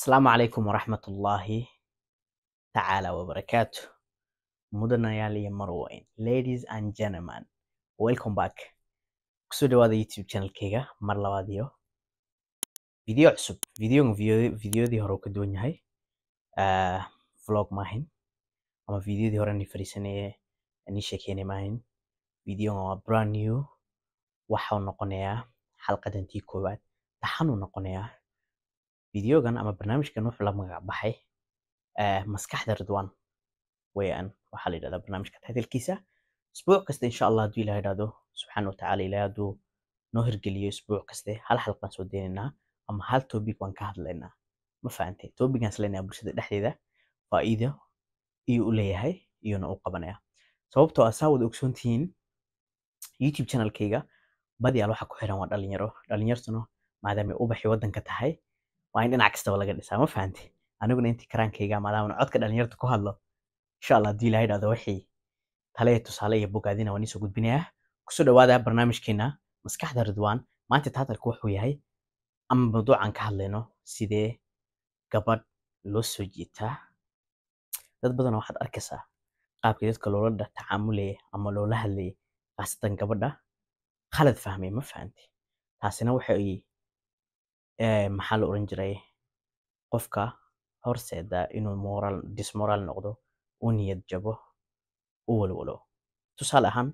അസ്സാം വലൈക്കും വറഹമത്തല്ലാഹി തആല വബറകാത്തു മുതനയാളിയ മറുവൈൻ ladies and gentleman welcome back kusoo dhawaada youtube channelkayga mar labaad iyo video cusub videogan videodii hore uu ka duwan yahay ah, vlog maahin ama videodii hore ni fariisanaye ni sheekeynay maahin videogan waa brand new waxau noqonayaa xalqadantii koowaad taxanuu noqonayaa videogan ama barnaamijkan wuxuu la magac baxay eh, maskaxda ridwan weyaan waxaa la yidhahdaa barnaamijka titlekiisa isbuuc kasta insha allah hadduu ilaha idhahdo subxaana watacaala ilahi hadduu noo hirgeliyo isbuuc kaste hal xalq soo deynaynaa ama hal topic baan ka hadlaynaa ma fahantay topigan isleenayaa bulshada dhexdeeda faa'iido iyo u leeyahay iyona u qabanaya sababtoo ah saa wada ogsoontihiin youtube channelkayga badiyaal waxa ku xiran waa dhalinyaro dhalinyartuna maadaamay ubaxii waddanka tahay waa in dhinac kastaba laga dhisaa ma fahanti aniguna intii karaankayga maadaamana codka dhalinyarta ku hadlo insha allah hadii ilahay dhahdo wixii tale tusaale iyo bogaadina waan isoo gudbinayaa kusoo dhawaada barnaamijkeena maskaxda ridwaan maanta taatalku wuxuu yahay ama mawduucan ka hadlayno sidee gabadh loo soo jiitaa dad badan waxaad arkaysaa qaabkii dadka loola tacaamulaya ama loola hadlayay khaasatan gabadha khalad fahmay ma fahanti taasina waxay maxaa la oran jiray qofka horseeda inuu moral dismoral noqdo u niyad jabo u walwalo tusaale ahaan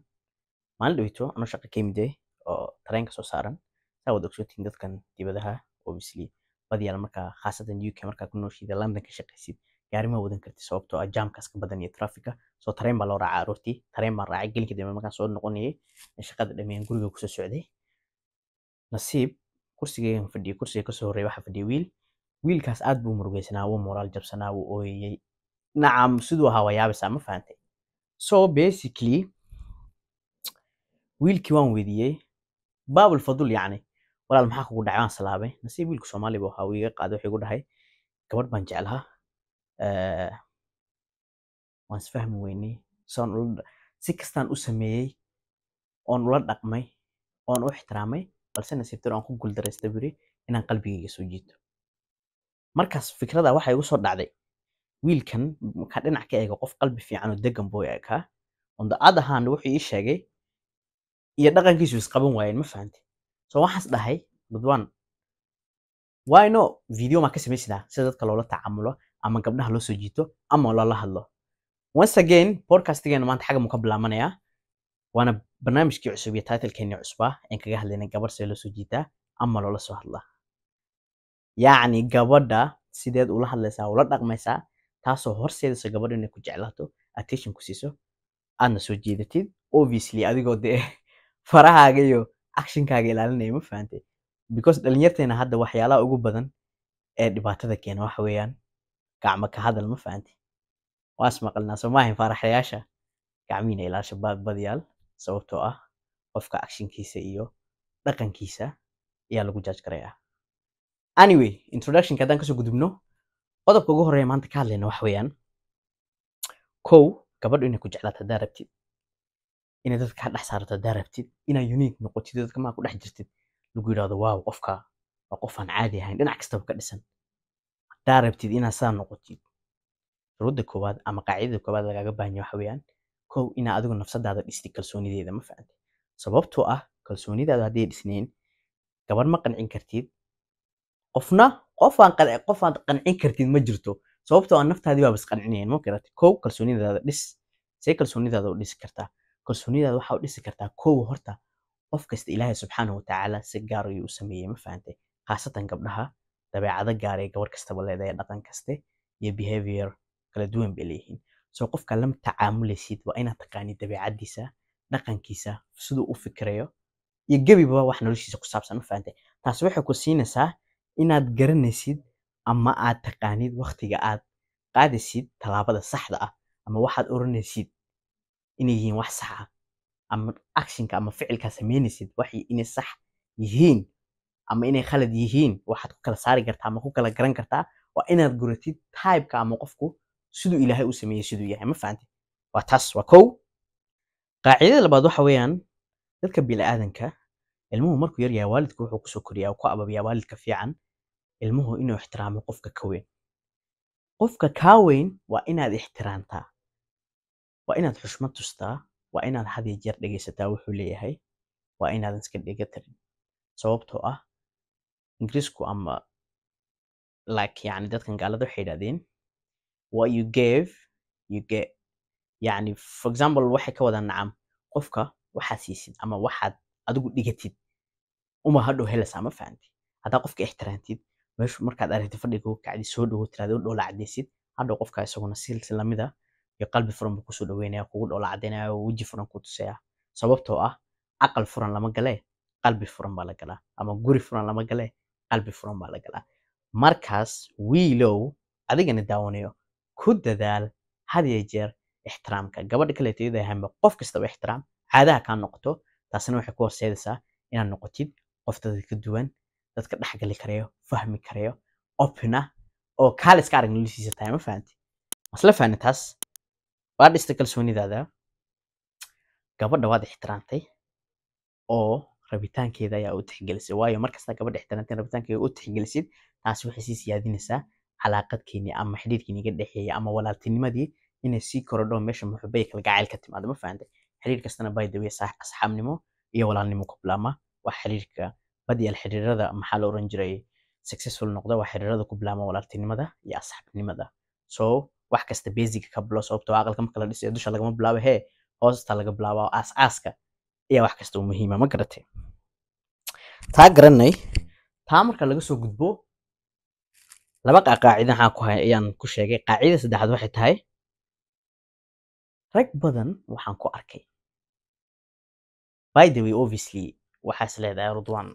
maalin dhaweyto anoo shaqa ka imide oo tareenka soo saaran saa wad ogsotiin dadkan dibadaha obviously badiyaal markaa khaasatan uk markaa ku nooshiida london ka shaqaysid gaari ma wadan karti sababtoo ah jaamkaas ka badan iyo tarafika soo tareen baa loo raacaa aroortii tareen baan raacay gelinka dambe markaan soo noqonayay shaqada dhammeeyaan guriga kusoo socday nasiib kursigeegan fadhiya kursiga kasoo horreya waxaa fadhiya wiil wiilkaas aad buu murugaysanaa wuu moraal jabsanaa wuu ooyeyey nacam siduu ahaa waa ma fahantay so basically wiilkii waan weydiiyey baabul fadul yacni walaal maxaa kugu dhacay waan salaamay nasiib wiilku soomaali buu ahaa wuu qaaday wuxuu igu dhahay gabadh baan jeclahaa waan isfahmi weynay si kastaan u sameeyey oon ula dhaqmay oon u ixtiraamay balse nasiibtiro aan ku guuldaraysta beri inaan qalbigayga soo jiito markaas fikrada waxaa igu soo dhacday wiilkan markaa dhinac ka eega qof qalbi fiican oo degan buu ekaa onda aad ahaan wuxuu ii sheegay iyo dhaqankiisu isqaban waayeen ma fahamti soo waxaas dhahay dadwaan wayno video maa ka samaysidaa sida dadka loola tacaamulo ama gabdhaha loo soo jiito ama loola hadlo once again podcastigeenna maanta xagga muu ka bilaabanayaa waana barnaamijkii cusub iyo titlekeennii cusba aan kaga hadlaynay gabadh see loo soo jiitaa ama loola soo hadlaa yacni gabadha sideed ula hadlaysaa ula dhaqmaysaa taasoo horseedaysa gabadha inay ku jeclaato attention ku siiso aadna soo jiidatid obviously adigoo dee farahaaga iyo actionkaaga ilaalinaya ma fahantay because dhalinyarteena hadda waxyaalaha ugu badan ee dhibaatada keena waxa weeyaan gacmo ka hadal ma fahantay waas maqalnaa soo maahayn faaraxayaasha gacmihiina ilaasha badyaal sababtoo ah qofka actionkiisa iyo dhaqankiisa ayaa lagu jaaj garaya anyway introductionka haddaan kasoo gudubno qodobka ugu horeeya maanta ka hadlayna waxa weeyaan kow gabadhu inay ku jeclaato haddaa rabtid inay dadka ka dhex saarato haddaa rabtid inaa unique noqotid dadka maa ku dhex jirtid lagu yidhahdo waaw qofka waa qof aan caadi ahayn dhinac kastaba ka dhisan haddaa rabtid inaa saa noqotid shuruudda koowaad ama qaacidada koowaad lagaaga baahanya waxa weeyaan kow inaa adigu nafsadaada dhisti kalsoonideeda ma fahamte sababtoo ah kalsoonidaada hadday dhisnayn gabar ma qancin kartid qofna qofaan qofaad qancin kartid ma jirto sababtoo aan ah naftaadii baaba isqancinayn ma garata kow kalsoonidaada dhis see kalsoonidaada u dhisi kartaa kalsoonidaada waxaa u dhisi kartaa kow horta qof kasta ilaahay subxaana watacaala si gaar ah ayuu u sameeyey ma fahamte khaasatan gabdhaha dabeecado gaar ah gabar kastaba leedahay dhaqan kaste iyo behavior kala duwan bay leeyihiin soo qofka lama tacaamuleysid waa inaad taqaanid dabeecadiisa dhaqankiisa siduu u fikirayo iyo gebiba wax noloshiisa ku saabsan mafahante taasi waxay ku siinaysaa inaad garanaysid ama aad taqaanid waqtiga aad qaadaysid tallaabada saxda ah ama waxaad oranaysid inay yihiin wax sax ah, ama actionka ama ficilkaa samaynaysid wax inay sax yihiin ama inay khalad yihiin waxaad ku kala saari kartaa ama ku kala garan kartaa waa inaad guratid taybka ama qofku siduu ilaahay u sameeyey siduu yahay ma fahamte waa taas waa kow qaacidada labaad waxa weeyaan dadka bini'aadanka ilmuhu markuu yar waalidka wuxuu kusoo koriyaa ku ababiyaa waalidka fiican ilmuhu inuu ixtiraamo qofka ka weyn qofka kaa weyn waa inaad ixtiraamtaa waa inaad xushmad tustaa waa inaad had iyo jeer dhegaysataa wuxuu leeyahay waa inaadan iska dhega sababtoo ah ingiriisku ama like yani dadkan gaalada waxay idhahdeen what you give you get yani for example waxay ka wadaan nacam qofka waxaad siisid ama waxaad adigu dhigatid uma hadhow helaysaa ma fahamtid haddaa qofka ixtiraantid meeshu markaad aragtid fadhiga kacdi soo dhowo tiraadoo dhoola cadaysid hadhow qofka isaguna silsi lamida ah, iyo qalbi furan buu kusoo dhaweynaya kugu dhoola cadaynaya oo weji furan ku tusaya sababtoo ah caqal furan lama galee qalbi furan baa la galaa ama guri furan lama galee qalbi furan baa la galaa markaas wiilow adigana daawanayo ku dadaal had iyo jeer ixtiraamka gabadha kaleeto iyadoo hame qof kastaba ixtiraam caadaha kaa noqoto taasna waxay ku horseedaysaa inaad noqotid qof dadka ka duwan dadka dhexgali karayo fahmi karayo opina oo kaaliska arag noloshiisa tahay ma fahanti masla fahni taas waa dhista kalsoonidaada gabadha waad ixtiraamtay oo rabitaankeeda ayaa u tixgelisay waayo markastaa gabadha ixtiraamtay rabitaankeeda u tixgelisid taas waxay sii siyaadinaysaa calaaqadkeenii ama xidhiirkii naga dhexeeyay ama walaaltinimadii inay sii korodho meesha muxubay kalgacayl ka timaado ma fahamtay xiriir kastana by asxaabnimo iyo walaalnimo ku bilaabma waa xiriirka badiya xiriirada maxaa la oran jiray successful noqda waa xiriirada ku bilaabma walaaltinimada iyo asxaabnimada so wax kasta basiga ka bilo sababtoo ah aqalka marka la dhisayo dusha lagama bilaabo hee hoosta laga bilaabo aasaaska ayaa wax kasta u muhiima ma garatay taa garanay taa marka laga soo gudbo laba qaacida waxaan ku hay ayaan ku sheegay qaacida saddexaad waxay tahay rag badan waxaan ku arkay by the way obviously waxaa is leedahay rudwan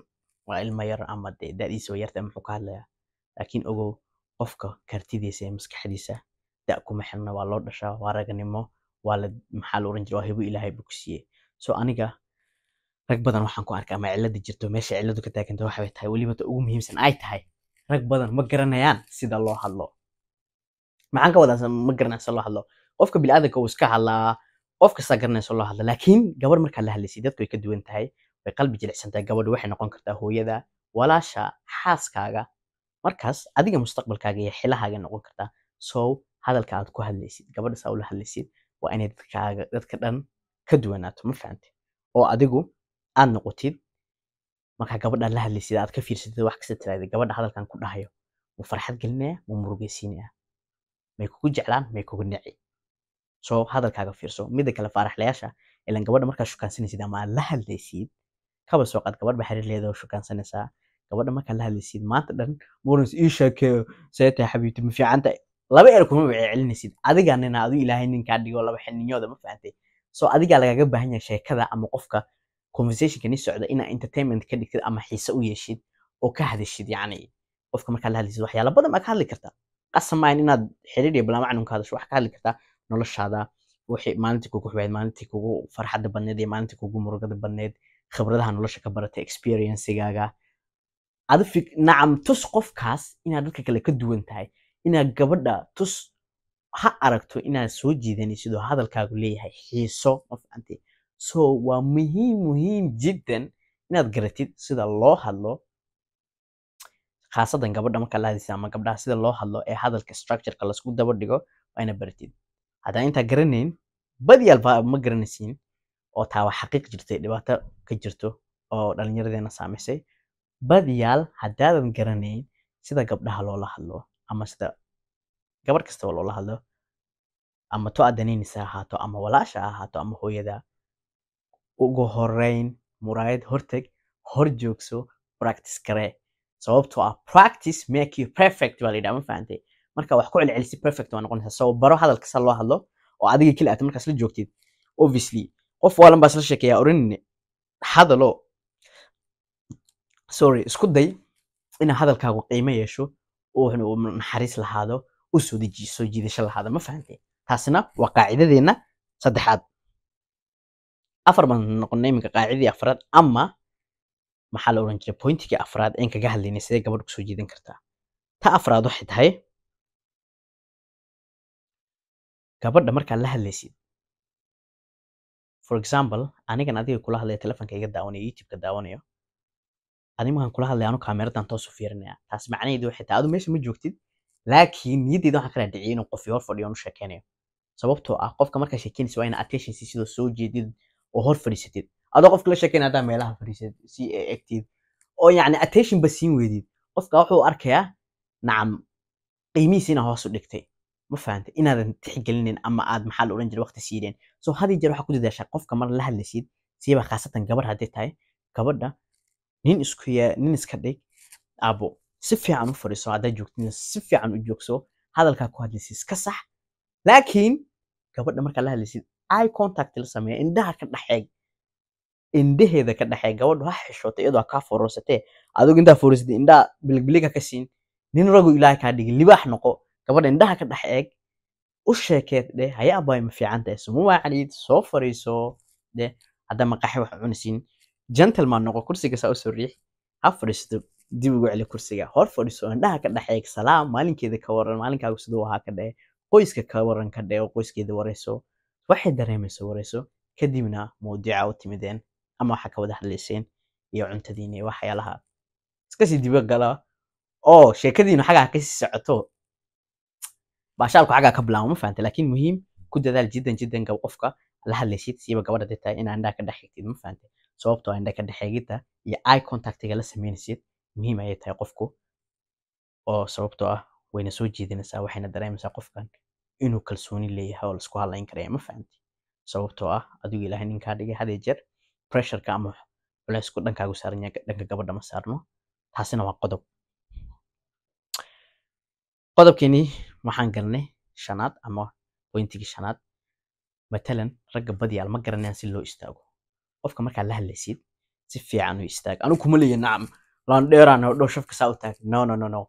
waa ilma yar ama dee da-diisa yarta muxuu ka hadlayaa laakiin ogow qofka kartidiisa ee maskaxdiisa da kuma xirna waa loo dhashaa waa raganimo waa la maxaa la oran jira waa hibo ilaahay buu ku siiyey so aniga rag badan waxaan ku arkay ama cilada jirto meesha ciladu ka taaganta waxay tahay weliba ta ugu muhiimsan ay tahay rag badan ma garanayaan sida loo hadlo maxaan ka wadaa ma garanayaan sida loo hadlo qofka biniaadanka uu iska hadlaa qof kastaa garanaya sida loo hadlo laakiin gabar markaa la hadlaysay dadku way ka duwan tahay way qalbi jilicsan tahay gabadhu waxay noqon kartaa hooyada walaasha xaaskaaga markaas adiga mustaqbalkaaga iyo xilahaaga noqon kartaa so hadalka aad ku hadlaysid gabadhas aa ula hadlaysid waa inay dadkaaga dadka dhan ka duwanaato ma fahamte oo adigu aad noqotid markaa gabadhaan la hadlaysid aad ka fiirsatid wax kasta tiraahday gabadha hadalkan ku dhahayo mu farxad gelinaya mu murugeysiinaya may kugu jeclaan may kugu nici soo hadalkaaga fiirso midda kale faaraxlayaasha ilan gabadha markaa shukaansanaysid ama aad la hadlaysid kaba soo qaad gabadh xiriir leedaho shukaansanaysaa gabadha markaa la hadlaysid maanta dhan morins ii sheekeeyo see xabiibti ma fiicanta laba eer kuma weceelinaysid adigaa nina adu ilaahay ninkaa dhigo laba xininyooda ma fahantay soo adigaa lagaga baahan yahay sheekada ama qofka conversationkani socda inaa entertainment ka dhigtid ama xiise u yeeshid oo ka hadashid yacni qofka markaad la hadlaysid waxyaala badan baa ka hadli kartaa qasamaayan inaad xiriir iyo balaamacnun ka hadasho waxaa ka hadli kartaa noloshaada wixii maalintii kugu xubayd maalintii kugu farxadda badneed iyo maalintii kugu murugada badneed khibradaha nolosha ka baratay experiencegaaga adi nacam tus qofkaas inaad dadka kale ka duwan tahay inaad gabadha tus ha aragto inaad soo jiidanaysid oo hadalkaagu leeyahay xiiso ma ficantay so waa muhiim muhiim jiddan inaad garatid sida loo hadlo khaasadan gabadha marka la hadlaysa ama gabdhaha sida loo hadlo ee hadalka structureka lasku daba dhigo waa ina baratid haddaa intaa garanayn badiyaal ma garanaysiin oo taa waa xaqiiq jirtay dhibaato ka jirto oo dhallinyaradeena saamaysay badiyaal haddaadan garanayn sida gabdhaha loola hadlo ama sida gabadh kastaba loola hadlo ama to aad danaynaysa ahaato ama walaasha ahaato ama hooyada ugu horeyn muraayad horteg hor joogso practice kare sababtoo ah practice make you perfect baa layidhaha ma fahantay marka wax ku celcelisi perfect waa noqonaysa soo baro hadalka sa loo hadlo oo adiga keli aata markaas la joogtid obviously qof waalan baa isla sheekeeyaa oranine hadalo sorry isku day ina hadalkaagu qiimo yeesho oo naxariis lahaado u dejiso jiidasho lahaado ma fahantay taasina waa qaacidadeenna saddexaad afar baan noqonay iminka qaacidii afraad ama maxaa la oran jiray pointigii afraad een kaga hadlaynay sidee gabadh kusoo jiidan kartaa ta afraad waxay tahay gabadha markaad la hadlaysid for example anigan adiga kula hadlaya telefonka iga daawanayo youtubeka daawanayo ani kula hadlaya anu kaameradan toos fiirinaya taas macnaheedu waxay tahay adu meesha ma joogtid laakiin niyaddeeda waxaan kala dhiciyay inuu qof hor fadhiyo aan sheekeynayo sababtoo ah qofka markaa sheekeynaysa waa ina attention si sidoo soo jeedid oo hor fadiisatid adoo qofka la sheekeyn haddaa meelaha fadhiisatid si egtid oo yacni attention ba siin weydid qofka wuxuu arkayaa nacam qiimihiisiina hoos u dhigtay ma fahantay inaadan tixgelinin ama aad maxaa la odhan jiray waqti siideen so had jeer waxaa ku dadaashaa qofka mar la hadlaysid siiba khaasatan gabadh haddii tahay gabadha nin isku yaa nin iska dhig aabo si fiican u fadhiiso haddaa joogtid si fiican u joogso hadalkaa ku hadlaysid iska sax laakiin gabadha markaa la hadlaysid eye contactla samee indhaha ka dhaxeeg indhaheeda ka dhaxeey gabadho ha xishoota iyadoo kaa fororsatee adigu intaa fororsatay indhaha biligbiliga ka siin nin ragu ilaahay kaa dhigi libaax noqo gabadha indhaha ka dhex eeg u sheekeed dhe haya ma fiican tahay sumuma caliid soo fariiso dhe hadda maqaxe wax cunisiin gentleman noqo kursiga saa u riix ha fariisto dib ugu celi kursiga hor fadhiiso indhaha ka dhex salaam maalinkeeda ka waran maalinkaagu siduu ahaa ka dhee qoyska ka waran ka dhee oo qoyskeeda warayso waxay dareema sawirayso kadibna mawduuca u timideen ama waxa ka wada hadlayseen iyo cuntadiina iyo waxyaalaha iskasii diba gala oo sheekadiinu xagaa kasii socoto baashaalku xagaa ka bilaabo ma fahante laakiin muhiim ku dadaal jiddan jiddan gab qofka la hadlaysid siiba gabadha de inaa indhaha ka dhex ma fahante sababtoo ah indha ka dhexeegidda iyo eye contactiga la sameynaysid muhiim ayay tahay qofku oo sababtoo ah wayna soo jiidanaysaa waxayna dareemaysaa qofkan inuu kalsooni leeyahay oo laisku hadlayn karaya ma fahamti sababtoo ah adigu ilaahay ninkaa dhigay hadee jeer pressureka ama culeysku dhankaagu saaran yahay dhanka gabadha ma saarno taasina waa qodob qodobkeenii waxaan galnay shanaad ama pointigii shanaad matalan ragga badiyaal ma garanayaan si loo istaago qofka markaa la hadlaysid si fiican u istaag anigu kuma leeya nacam laan dheeraan dhow saa u taag no no no no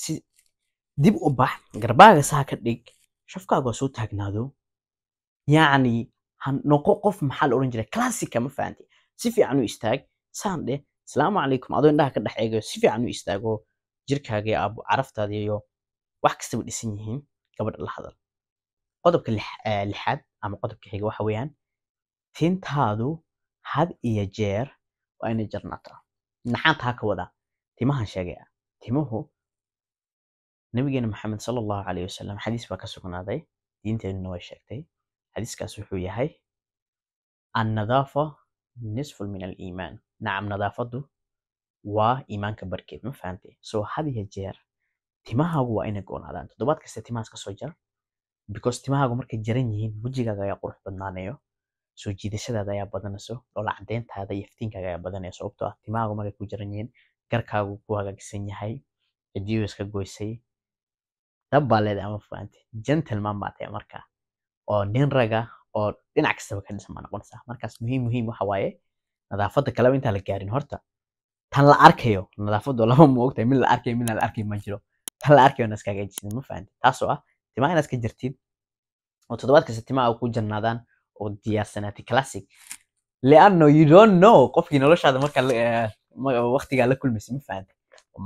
si dib u bax garbaaga saa ka dhig shafkaagu soo taagnaado yani ha noqo qof maxaa la oran jira classica ma fahante si fiican u istaag saan dheh asalaamu calaykum adoo indhaha ka dhex si fiican u istaago jirkaaga iyo aabo wax kastaba dhisan yihiin gabadha la hadal qodobka lixaad ama qodobka xiga waxa weeyaan tintaadu had iyo jeer waa inay jarnaataa naxaanta ha ka wadaa timahan sheegaya timuhu nabigeena maxamed sal allahu caleyh wasalam xadiis baa ka sugnaaday diinteenuna waa sheegtay xadiiskaas wuxuu yahay annadaafa nisfun min aliimaan nacam nadaafadu waa iimaanka barkeed ma fahamtay soo had iyo jeer timahaagu waa inay goonaadaan toddobaad kasta timahaas kasoo jar because timahaagu markay jaran yihiin wejigaaga ayaa qurux badnaanayo soo jiidashadaada ayaa badanayso dhoola cadeyntaada iyo iftiinkaaga ayaa badanaya sababtoo ah timahaagu markay ku jaran yihiin garkaagu ku hagaagsan yahay cidiyo iska goysay dhab baa leedahay ama fahanti gentleman baa tahay marka oo nin raga oo dhinac kastaba ka dhisan baa noqonaysaa markaas muhiim muhiim waxa waaye nadaafadda kaleba intaan la gaarin horta tan la arkayo nadaafaddu laba ma mid la arkayo midna la arkay ma jiro tan la arkayo na iskaga ejisid ma fahanti taasoo ah timaa inaad iska jirtid oo toddobaad kasta timaa ku jannaadaan oo diyaarsanaatay classic leano ah you don't know qofkii noloshaada marka eh, waqtigaa la kulmaysay ma fahanti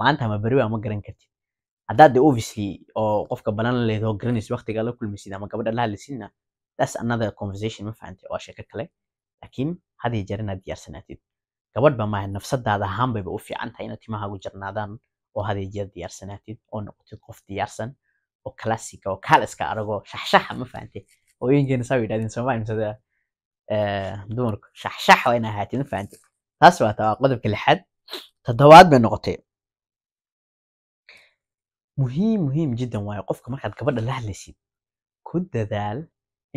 maanta ama beriwa ma garan kartid haddaad de obviously oo qofka banaan leed oo garanays waqtiga la kulmaysid ama gabadha la hadlaysidna that's another conversation ma fahantay waa sheeko kale laakiin had iyo inaad diyaarsanaatid gabadhba maaha nafsadaada ahaan u fiican tahay inaad timahaagu jarnaadaan oo had jeer diyaarsanaatid oo noqotid qof diyaarsan oo classica oo kaaliska aragoo shaxshaxa ma fahantay hooyinkeena saa yidhahdeen soomaali misada eh, dumarku shaxshax waa in ahaatid ma fahantay taas waa taa waa qodobka lixaad toddobaad bay noqotay muhiim muhiim jiddan waayo qofka markaad gabadha la hadlaysid ku dadaal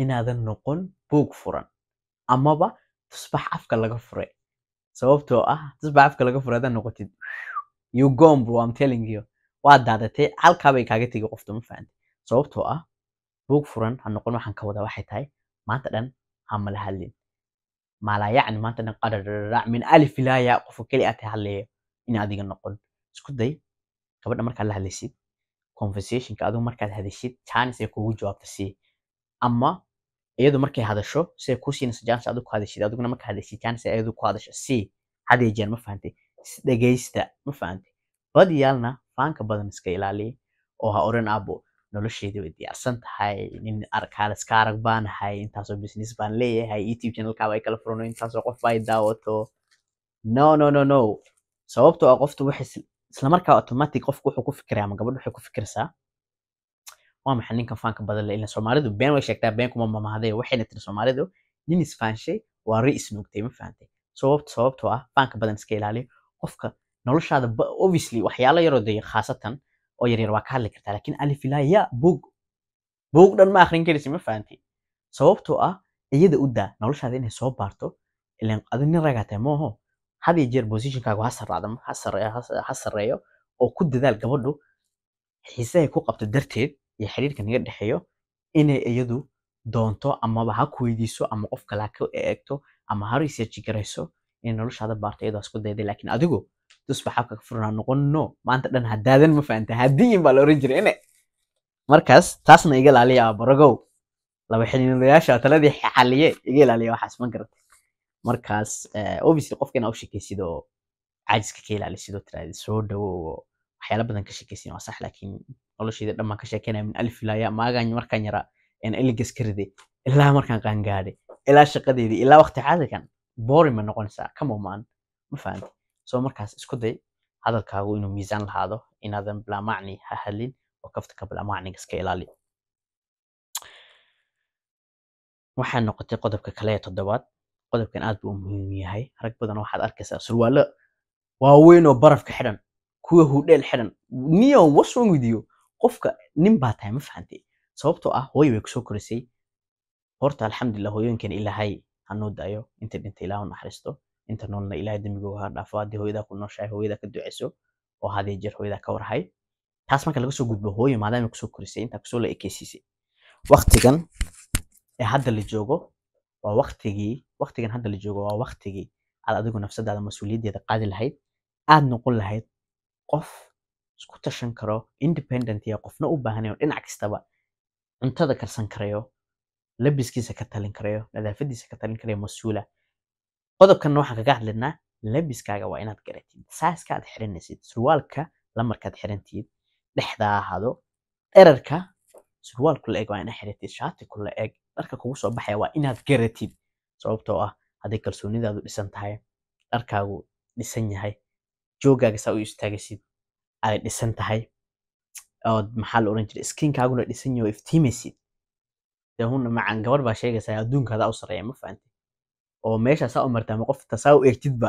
inaadan noqon buug furan amaba tusbax afka laga furay sababtoo ah tusbax afka laga furay haddaad noqotid you gone telling you waa daadatay halkaa kaaga tegi qofta ma fahamtay sababtoo ah buug furan ha noqon waxaan ka wadaa waxay tahay maanta dhan ha mala hadlin maalaa yacni maanta dhan qadhadhadhadhac min alif ilaa qofka keli aad tahay hadlaya in adiga noqon isku day gabadha markaad la hadlaysid conversationka adigu markaad hadashid chance ay kugu jawaabta si ama iyadu markay hadasho si ay kuu siinayso chance adigu ku hadashid adiguna marka hadashid chance iyadu ku hadasho si hadee jeer ma fahantay dhegaysta ma fahantay badiyaalna faanka badan iska ilaaliya oo ha oran abo nolosheeda way diyaarsan tahay nin arkaalis ka arag baan intaasoo business baan leeyahay youtube channelkaaba kala furano intaasoo qof ay daawato no no no no sababtoo ah qoftu waxay islamarkaa automatic qofku wuxuu ku fikiraya ama gabadhu waxay ku fikirsaa waa maxay ninkan faanka badan le soomaalidu been way sheegtaa been kuma mamahday waxayna tiri soomaalidu nin isfaanshay waa ri isnuugtay ma fahantay sababta sababtoo ah faanka badan iska ilaaliya qofka noloshaada obviously waxyaalo yaroo dee khaasatan oo yaryar waa ka hadli kartaa laakiin alif ilaa ya buug buug dhan ma akhrin karisi ma fahantay sababtoo ah iyada u daa noloshaada inay soo baarto ilan adu nin ragaa tahay had iyo jeer bositionkaagu ha sarraado ha sarreeyo oo ku dadaal gabadhu xiisehay ku qabto darteed iyo xiriirka naga dhexeeyo inay iyadu doonto amaba ha kuweydiiso ama qof kale ka eegto ama ha research garayso inay noloshaada baarto iyadoo isku dayda laakiin adigu tusba xabka furan maanta dhan hadaadan ma fahanta haddiin baa la oran jiray ine markaas taasna iga ilaaliya baragow laba xiliilayaasha taladii xaliye iga ilaaliya waxaas ma garata markaas eh, obviously qofka inaa u shekeysidoo caajiska ka ilaalisidoo tiraahda soo dhawowo waxyaala badan ka shekeysin waa sax laakiin noloshayda dhammaan ka sheekeynaya min alif maagaan markaan yaraa een eligas ka riday ilaa markaan qaangaadhay ilaa shaqadeydii ilaa waqti caadigan boring ma noqonaysaa kamo ma fahamti soo markaas isku day hadalkaagu inuu miisaan lahaado inaadan bilaamacni ha hadlin oo kaftanka bilaamacniga iska ilaali waxaa noqotay qodobka kale ee toddobaad qodobkan aad buu muhiim yahay rag badan waxaad arkaysaa surwaalo waaweyn oo barafka xidhan kuwa hudheel xidhan niyo wasron with you qofka nin baa tahay ma fahantay sababtoo ah hooyo way kusoo korisay horta alxamdulilah hooyooyinkan ilaahay hanoo daayo inta dhinta ilaahu naxariisto inta noolna ilaahay dembigooga ha dhaafo haddii hooyadaa ku nooshahay hooyadaa ka duceyso oo hadee jeer hooyadaa ka warhay taas marka laga soo gudbo hooyo maadaama kusoo korisay intaa kusoo la ekeysiisay waqtigan ee hadda la joogo waa waktigii waktigan hadda la joogo waa waktigii aad adigu nafsadaada mas-uuliyaddeeda qaadi lahayd aad noqon lahayd qof isku tashan karo independent ya qofna u baahnayo dhinac kastaba cuntada karsan karayo labiskiisa ka talin karayo nadaafadiisa ka talin karayo mas-uula qodobkanna waxaan kaga hadlaynaa labiskaaga waa inaad garatid saaska aad xiranaysid surwaalka lamarkaad xirantiid dhexdaa ahaado erarka surwaal kula eg waa ina xirantiid shaati kula eg dharka kugu soo baxaya waa inaad garatid sababtoo ah hadday kalsoonidaadu dhisan tahay dharkaagu dhisan yahay joogaaga saa u istaagaysid ay dhisan tahay ood maxaa la oran jiray skiinkaaguna dhisan yahay oo iftiimaysid dee hunna macan gabar baa sheegaysaa adduunkaada u sarreeya ma fahanti oo meesha saa u martaa qofta saa u eegtidba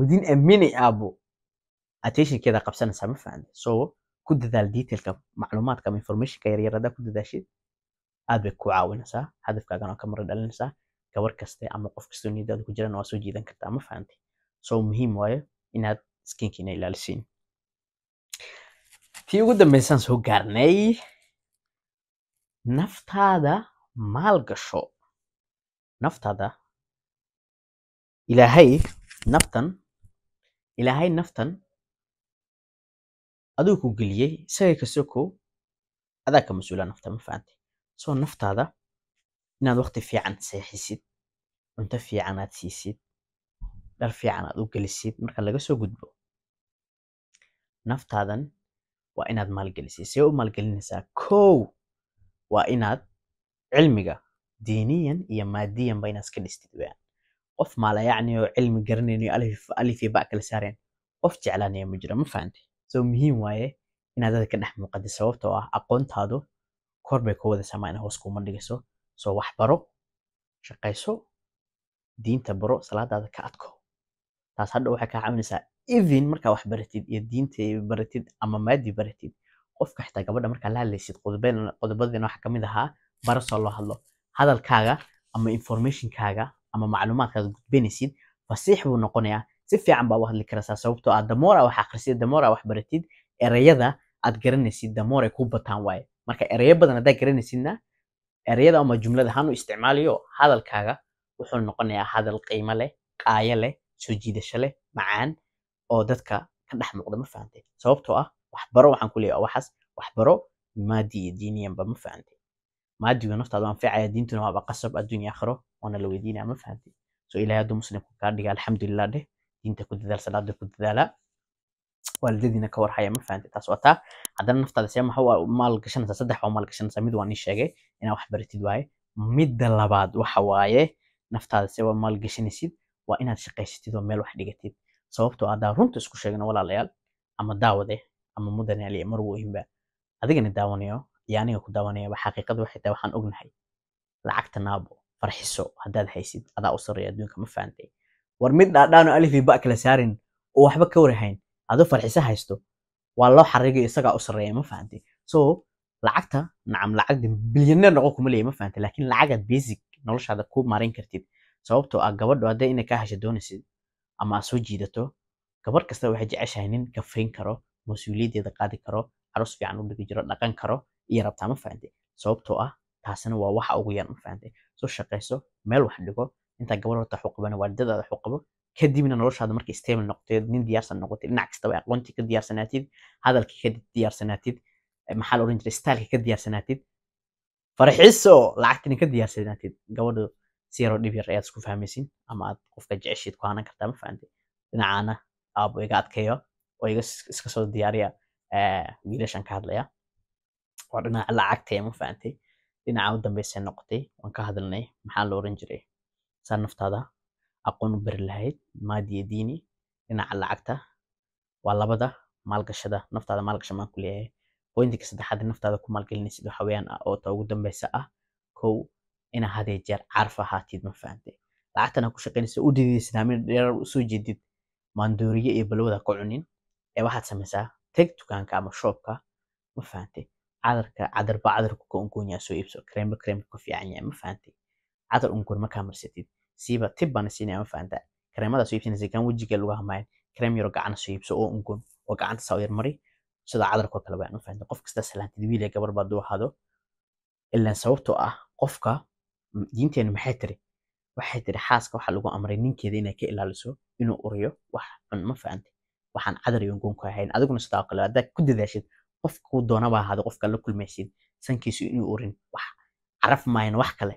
within a minute aabo attentionkeeda qabsanaysaa ma fahanti so ku dadaal detailka macluumaadka ama informationka yaryar haddaa ku dadaashid aad bay ku caawinaysaa hadafkaagana ka mara dhalinaysaa gabar kaste ama qof kasto niyadaada ku jirana waa soo jiidan kartaa ma fahanti so muhiim waayo inaad skinkiina ilaalisiin tii ugu dambaysaan soo gaarnay naftaada maalgasho naftaada ilaahay naftan ilaahay naftan aduu ku geliyey isaga kasoko kow adaa ka mas-uula nafta ma fahanti soo naftaada inaad waqti fiican seexisid cunto fiican aad siisid dhar fiican aad u gelisid marka laga soo gudbo naftaadan waa inaad maalgelisid see u maalgelinaysaa kow waa inaad cilmiga diiniyan iyo maadiyanba inaad iska dhistid weyaan qof maalayacni oo cilmi garanaynayo iyo ba kala saareen qof jeclaanaya ma jira ma fahantay soo muhiim waaye inaad dada dhex muuqatid sababtoo ah aqoontaadu kor bay ka wadaysaa ma ina hoos kuma dhigayso soo wax baro shaqayso diinta baro salaadaada ka adko taas hadha waxay kaa caawinaysaa even markaa wax baratid iyo diinta baratid ama maadii baratid qofka xitaa gabadha markaa la hadlaysid waxa kamid ahaa bara soo loo hadlo hadalkaaga ama informationkaaga ama macluumaadkaad gudbanaysid fasiix buu noqonayaa si fiican baa u hadli karaysaa sababtoo ah damoora ah wax akrisid damoora ah wax baratid erayada aad garanaysid damooray ku bataan waaye marka ereyo badan haddaa garanaysidna erayada ama jumlad ahaan u isticmaaliyo hadalkaaga wuxuu noqonayaa hadal qiimo leh qaayo leh soo jiidasho leh macaan oo dadka ka dhex muuqda ma fahante sababtoo ah waxbaro waxaan ku leeyahay waxaas waxbaro maadi iyo diiniyanba ma fahante maadigu naftaada waan fiicaya diintuna waaba qasab adduun iyo waana la weydiinaya ma fahante so ilaahay hadduu muslimku kaa dhiga alxamdulilah dheh diinta ku dadaal salaada ku dadaalaa waalidadiina ka warhaya ma fahanti taas waa taa haddana naftaada see maxa maalgashanaysa saddex waa maalgashanaysa mid waan ii sheegay inaa wax baratid waaye midda labaad waxa waaye naftaada see waa maalgashanaysid waa inaad shaqaysatid oo meel wax dhigatid sababtoo adaa ah runta isku sheegna walaalayaal ama daawade ama mudanaali mar woyinba adigana daawanayo iyo aniga ku daawanayaba xaqiiqada waxay tahay waxaan ognahay lacagta naabo farxiso haddaad haysid adaa u sarreeya adduunka ma fahantay war mid dhaadhaano alifii ba kala saarin oo waxba ka warahayn adoo farxiso haysto waa loo xarigay isagaa u sarreeya ma fahanti so lacagta nacam lacagda bilyaneer noqon kuma leeya ma fahanti laakiin lacagaad basic noloshaada ku maarayn kartid sababtoo ah gabadhu hadday inay kaa hesho doonaysid ama aad soo jiidato gabarh kasta waxay jeceshahay nin kafrin karo mas-uuliyaddeeda qaadi karo carus fiican u dhigi jiro dhaqan karo iyo rabtaa ma fahanti sababtoo ah taasina waa waxa ugu yar ma fahanti soo shaqayso meel wax dhigo intaa gabarh horta waxu qabana waalidadaa kadibna noloshaada marka stable noqoteed nin diyaarsan noqotid dhinac kastaba aqoontii ka diyaarsanaatid hadalkii ka diyaarsanaatid maxaa la oran jiray styleka ka diyaarsanaatid farxiso lacagtina ka diyaarsanaatid gabadha si yaroo dhib yar ayaad isku fahmaysin ama aad qofka jeceshiid ku haanan kartaa ma fahamte dhinacaana aabo iga adkeeya oo iga iska soo diyaariya wiilashan ka hadlaya waa dhinaca lacagtaya ma fahamte dhinaca u dambeysay noqotay waan ka hadalnay maxaa la oran jiray saa naftaada aqoon u bari lahayd maadi iyo diini dhinaca lacagta waa labada maalgashada naftaada maalgasha maan ku leeyahay saddexaad naftaada ku maalgelinaysid waxa weeyaan ugu dambaysa ah kow ina hadee jeer carfa ahaatid ma fahante lacagtan ku shaqaynaysa u didaysid hamin dheerar u jeedid maandooriye iyo balwada ka cunin ee waxaad samaysaa tag dukaanka ama shoobka ma fahante cadarka cadarba cadarku ka ungoonyaa soo iibso kareemba kareemku ka fiican yahay ma fahante cadar ungoon markaa marsatid siiba tib baan siinay ama fahantaa kareemada soo iibsanaysa kan wejiga lagu hamayn kareem yaro gacan soo iibso oo ungun oo gacanta saa yar mari sida cadarkoo kale baan u fahantaa qof kasta salaantid wiil ee gabar baad ahaado ilaan sababtoo ah qofka diinteena maxay tiri waxay tiri xaaska waxa lagu amray ninkeeda inay ka ilaaliso inuu uriyo wax xun ma fahantay waxaan cadar iyo ungun ku ahayn adiguna sidoo kale haddaad ku dadaashid qofka kuu doonaba ahaado qofka la kulmaysid sankiisu inuu urin wax caraf maayan wax kale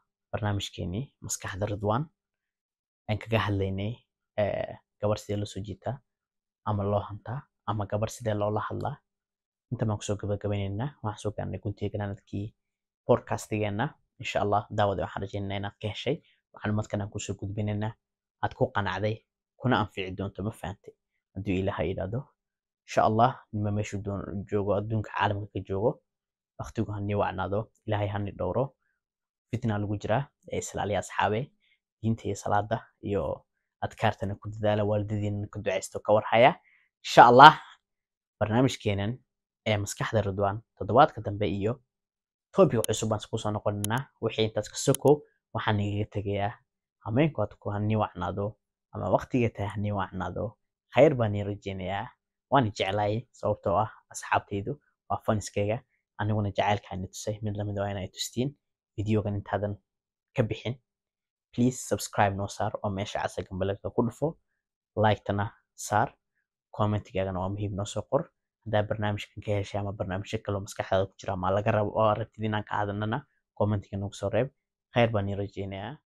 barnaamijkeenii maskaxda ridwaan aan kaga hadlaynay gabar sidee loo soo jiitaa ama loo hantaa ama gabar sidee loola hadlaa inta baan kusoo gabagabeyneynaa waxaan soo gaarnay guntiga ganaanadkii podcastigeenna insha allah daawada waxaan rajeynaa inaad ka heshay macluumaadkan aan kusoo gudbinaynaa aad ku qanacday kuna anfici doonto ma fahantay hadduu ilaaha yidhaahdo insha allah nima meeshuu joogo adduunka caalamka ka joogo waktigu hani wacnaado ilaahay hani dhowro fitna lagu jiraa islaaliya asxaabe diinta iyo salaada iyo adkaartana ku dadaala waalidadiina ka ducaysto ka warhaya insha allah barnaamijkeenan ee maskaxda ridwaan toddobaadka dambe iyo tobic cusub baan kusoo noqonanaa wixii intaas ka sokow waxaan igaga tegayaa hameenkood ku wacnaado ama waqtiga tahay hanii wacnaado khayr baan ii rajeynayaa waan jeclaayay sababtoo ah asxaabtaydu waa faniskayga aniguna jacaylkaan i tusay mid lamid ah waa inay tustiin videogan intaadan ka bixin please subscribe noo saar oo meesha casagan balagka ku dhufo liketana saar commentigaagana waa muhiim noo soo qor haddaa barnaamijkan ka heshay ama barnaamijyo kaloo maskaxdaada ku jira ama laga rabo oo aragtid inaan ka hadalnana commentiga nagu soo reeb khayr baan i rajeynayaa